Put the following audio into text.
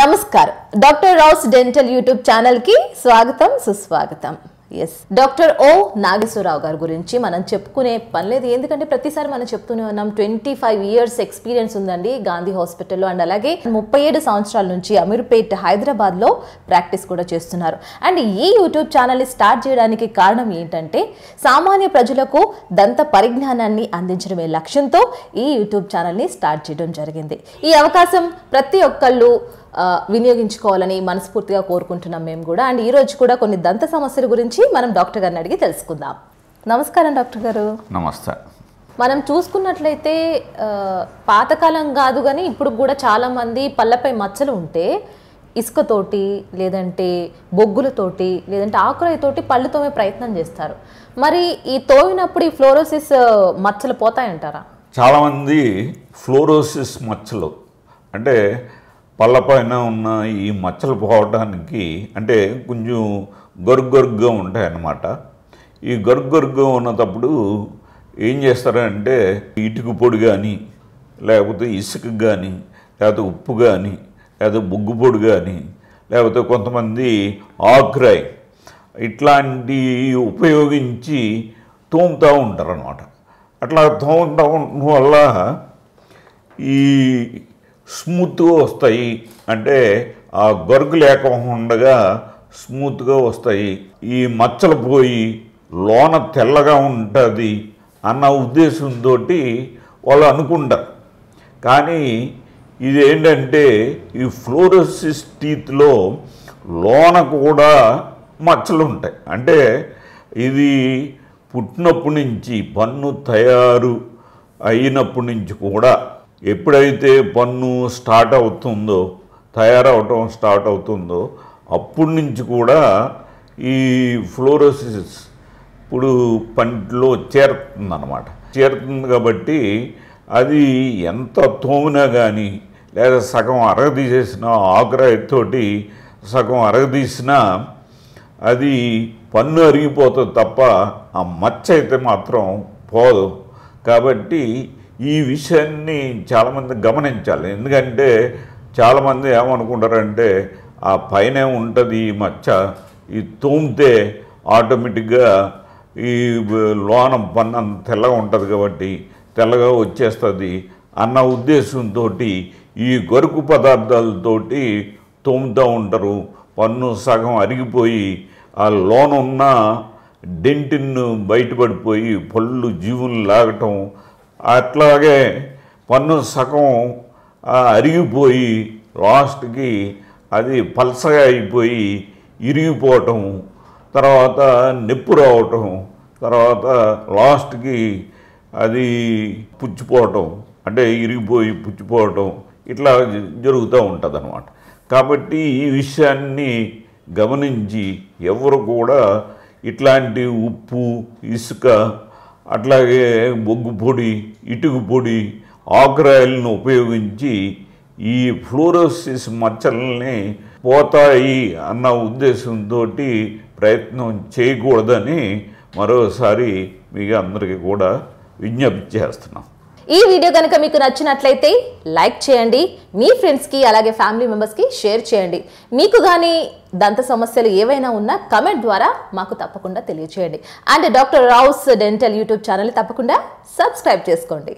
నమస్కారం doctor rows dental YouTube ఛానల్కి స్వాగతం సుస్వాగతం ఎస్ డాక్టర్ ఓ నాగేశ్వరరావు గారి గురించి మనం చెప్పుకునే పని లేదు ఎందుకంటే ప్రతిసారి మనం చెప్తూనే ఉన్నాం ట్వంటీ ఫైవ్ ఇయర్స్ ఎక్స్పీరియన్స్ ఉందండి గాంధీ హాస్పిటల్లో అండ్ అలాగే ముప్పై ఏడు సంవత్సరాల నుంచి అమీర్పేట్ హైదరాబాద్లో ప్రాక్టీస్ కూడా చేస్తున్నారు అండ్ ఈ యూట్యూబ్ ఛానల్ని స్టార్ట్ చేయడానికి కారణం ఏంటంటే సామాన్య ప్రజలకు దంత పరిజ్ఞానాన్ని అందించడమే లక్ష్యంతో ఈ యూట్యూబ్ ఛానల్ని స్టార్ట్ చేయడం జరిగింది ఈ అవకాశం ప్రతి ఒక్కళ్ళు వినియోగించుకోవాలని మనస్ఫూర్తిగా కోరుకుంటున్నాం మేము కూడా అండ్ ఈరోజు కూడా కొన్ని దంత సమస్యల గురించి మనం డాక్టర్ గారిని అడిగి తెలుసుకుందాం నమస్కారం డాక్టర్ గారు నమస్తే మనం చూసుకున్నట్లయితే పాతకాలం కాదు కానీ ఇప్పుడు కూడా చాలామంది పళ్ళపై మచ్చలు ఉంటే ఇసుకతోటి లేదంటే బొగ్గులతోటి లేదంటే ఆకురాయితోటి పళ్ళు తోమే ప్రయత్నం చేస్తారు మరి ఈ తోమినప్పుడు ఈ ఫ్లోరోసిస్ మచ్చలు పోతాయంటారా చాలామంది ఫ్లోరోసిస్ మచ్చలు అంటే పళ్ళపైన ఉన్న ఈ మచ్చలు పోవడానికి అంటే కొంచెం ఉంటాయి ఉంటాయన్నమాట ఈ గొరుగొరుగ్గా ఉన్నప్పుడు ఏం చేస్తారంటే ఇటుకు పొడి కానీ లేకపోతే ఇసుక కానీ లేకపోతే ఉప్పు కానీ లేకపోతే బొగ్గు పొడి కానీ లేకపోతే కొంతమంది ఆక్రాయ్ ఇట్లాంటి ఉపయోగించి తోముతూ ఉంటారనమాట అట్లా తోముతూ ఉండటం వల్ల ఈ స్మూత్గా వస్తాయి అంటే ఆ గొరకు లేకుండగా స్మూత్గా వస్తాయి ఈ మచ్చలు పోయి లోన తెల్లగా ఉంటుంది అన్న ఉద్దేశంతో వాళ్ళు అనుకుంటారు కానీ ఇదేంటంటే ఈ ఫ్లోరోసిస్ టీత్లో లోన కూడా మచ్చలు ఉంటాయి అంటే ఇది పుట్టినప్పటి నుంచి పన్ను తయారు అయినప్పటి నుంచి కూడా ఎప్పుడైతే పన్ను స్టార్ట్ అవుతుందో తయారవటం స్టార్ట్ అవుతుందో అప్పటి నుంచి కూడా ఈ ఫ్లోరోసిస్ ఇప్పుడు పంటిలో చేరుతుందన్నమాట చేరుతుంది కాబట్టి అది ఎంత తోమినా కానీ లేదా సగం అరగదీసేసిన ఆకురాయితోటి సగం అరగదీసినా అది పన్ను అరిగిపోతుంది తప్ప ఆ మచ్చ అయితే మాత్రం పోదు కాబట్టి ఈ విషయాన్ని చాలామంది గమనించాలి ఎందుకంటే చాలామంది ఏమనుకుంటారంటే ఆ పైన ఉంటుంది ఈ మచ్చ ఈ తోమితే ఆటోమేటిక్గా ఈ లోన అంత తెల్లగా ఉంటుంది కాబట్టి తెల్లగా వచ్చేస్తుంది అన్న ఉద్దేశంతో ఈ గొరుకు పదార్థాలతో తోముతూ ఉంటారు పన్ను సగం అరిగిపోయి ఆ ఉన్న డెంటిన్ బయటపడిపోయి పళ్ళు జీవులు లాగటం అట్లాగే పన్ను సగం అరిగిపోయి లాస్ట్కి అది పల్సగా అయిపోయి ఇరిగిపోవటం తర్వాత నిప్పు రావటం తర్వాత లాస్ట్కి అది పుచ్చిపోవటం అంటే ఇరిగిపోయి పుచ్చిపోవటం ఇట్లా జరుగుతూ ఉంటుంది అన్నమాట కాబట్టి ఈ విషయాన్ని గమనించి ఎవరు కూడా ఇట్లాంటి ఉప్పు ఇసుక అట్లాగే బొగ్గు పొడి ఇటుకు పొడి ఆగ్రాయిల్ను ఉపయోగించి ఈ ఫ్లోరోసిస్ మచ్చల్ని పోతాయి అన్న ఉద్దేశంతో ప్రయత్నం చేయకూడదని మరోసారి మీ అందరికీ కూడా విజ్ఞప్తి చేస్తున్నాం ఈ వీడియో కనుక మీకు నచ్చినట్లయితే లైక్ చేయండి మీ ఫ్రెండ్స్కి అలాగే ఫ్యామిలీ మెంబర్స్కి షేర్ చేయండి మీకు కానీ దంత సమస్యలు ఏవైనా ఉన్నా కమెంట్ ద్వారా మాకు తప్పకుండా తెలియచేయండి and doctor Rao's dental YouTube channel తప్పకుండా సబ్స్క్రైబ్ చేసుకోండి